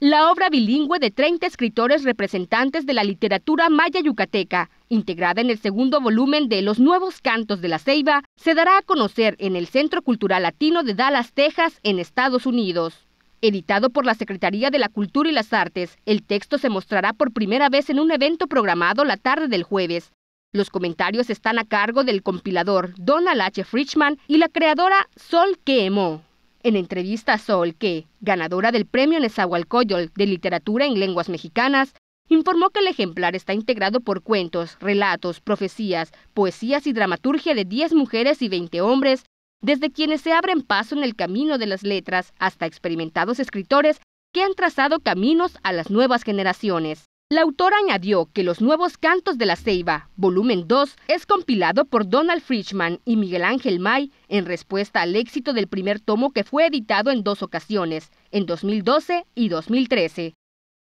La obra bilingüe de 30 escritores representantes de la literatura maya yucateca, integrada en el segundo volumen de Los Nuevos Cantos de la Ceiba, se dará a conocer en el Centro Cultural Latino de Dallas, Texas, en Estados Unidos. Editado por la Secretaría de la Cultura y las Artes, el texto se mostrará por primera vez en un evento programado la tarde del jueves. Los comentarios están a cargo del compilador Donald H. Frischman y la creadora Sol Keemo en entrevista a Sol que, ganadora del premio Nezahualcóyotl de Literatura en Lenguas Mexicanas, informó que el ejemplar está integrado por cuentos, relatos, profecías, poesías y dramaturgia de 10 mujeres y 20 hombres, desde quienes se abren paso en el camino de las letras hasta experimentados escritores que han trazado caminos a las nuevas generaciones. La autora añadió que Los Nuevos Cantos de la Ceiba, volumen 2, es compilado por Donald Frischman y Miguel Ángel May en respuesta al éxito del primer tomo que fue editado en dos ocasiones, en 2012 y 2013.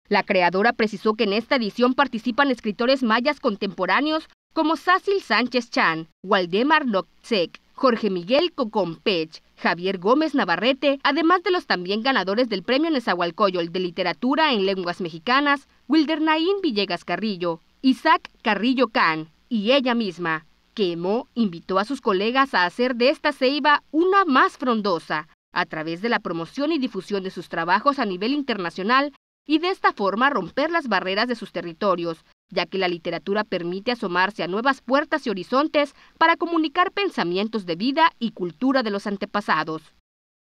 La creadora precisó que en esta edición participan escritores mayas contemporáneos como Sácil Sánchez Chan, Waldemar Noctsek, Jorge Miguel Cocón Pech, Javier Gómez Navarrete, además de los también ganadores del Premio Nezahualcóyotl de Literatura en Lenguas Mexicanas, Wildernaín Villegas Carrillo, Isaac Carrillo Can y ella misma. Quemó invitó a sus colegas a hacer de esta ceiba una más frondosa, a través de la promoción y difusión de sus trabajos a nivel internacional y de esta forma romper las barreras de sus territorios, ya que la literatura permite asomarse a nuevas puertas y horizontes para comunicar pensamientos de vida y cultura de los antepasados.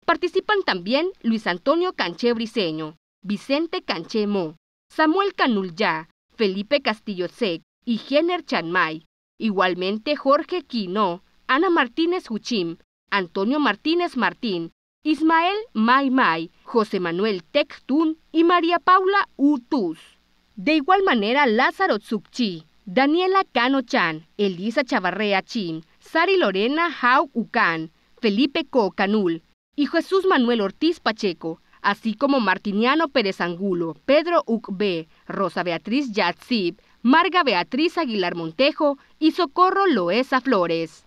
Participan también Luis Antonio Canché Briceño, Vicente Canchemo, Samuel Canullá, Felipe Castillo Sec y Jenner Chanmay, igualmente Jorge Quino, Ana Martínez Huchim, Antonio Martínez Martín, Ismael May May, José Manuel Tectún y María Paula Utuz. De igual manera, Lázaro Tsukchi, Daniela Cano Chan, Elisa Chavarrea Chin, Sari Lorena Hau ukan Felipe Co Canul y Jesús Manuel Ortiz Pacheco, así como Martiniano Pérez Angulo, Pedro Ucbe, Rosa Beatriz Yatzib, Marga Beatriz Aguilar Montejo y Socorro Loesa Flores.